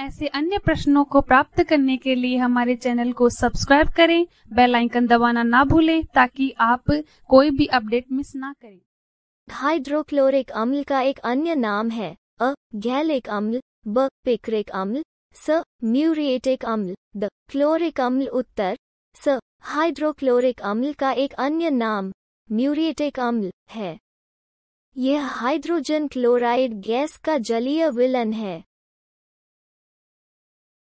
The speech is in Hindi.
ऐसे अन्य प्रश्नों को प्राप्त करने के लिए हमारे चैनल को सब्सक्राइब करें बेल आइकन दबाना ना भूलें ताकि आप कोई भी अपडेट मिस ना करें हाइड्रोक्लोरिक अम्ल का एक अन्य नाम है अ गैलिक अम्ल ब पिक्रिक अम्ल स म्यूरिएटिक अम्ल द क्लोरिक अम्ल उत्तर स हाइड्रोक्लोरिक अम्ल का एक अन्य नाम म्यूरिएटिक अम्ल है यह हाइड्रोजन क्लोराइड गैस का जलीय विलन है